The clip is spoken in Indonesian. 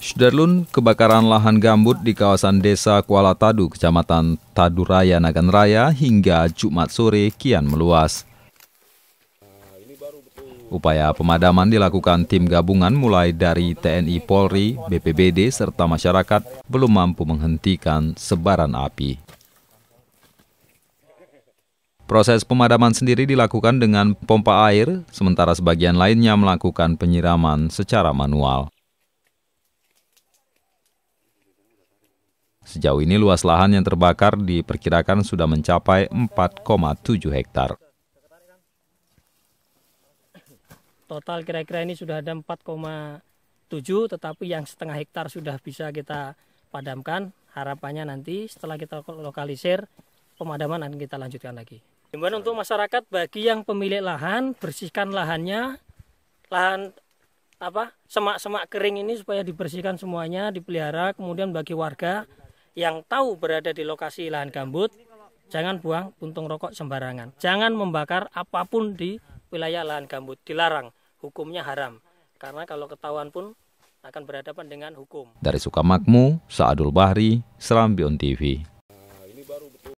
Sudarlun, kebakaran lahan gambut di kawasan desa Kuala Tadu, kecamatan Taduraya, Nagan Raya hingga Jumat sore kian meluas. Upaya pemadaman dilakukan tim gabungan mulai dari TNI Polri, BPBD, serta masyarakat belum mampu menghentikan sebaran api. Proses pemadaman sendiri dilakukan dengan pompa air, sementara sebagian lainnya melakukan penyiraman secara manual. Sejauh ini luas lahan yang terbakar diperkirakan sudah mencapai 4,7 hektar. Total kira-kira ini sudah ada 4,7 tetapi yang setengah hektar sudah bisa kita padamkan. Harapannya nanti setelah kita lokalisir pemadaman akan kita lanjutkan lagi. Himbauan untuk masyarakat bagi yang pemilik lahan bersihkan lahannya, lahan apa semak-semak kering ini supaya dibersihkan semuanya, dipelihara. Kemudian bagi warga yang tahu berada di lokasi lahan gambut, jangan buang puntung rokok sembarangan. Jangan membakar apapun di wilayah lahan gambut, dilarang. Hukumnya haram. Karena kalau ketahuan pun akan berhadapan dengan hukum. Dari Sukamakmu, Saadul Bahri, Serambion TV.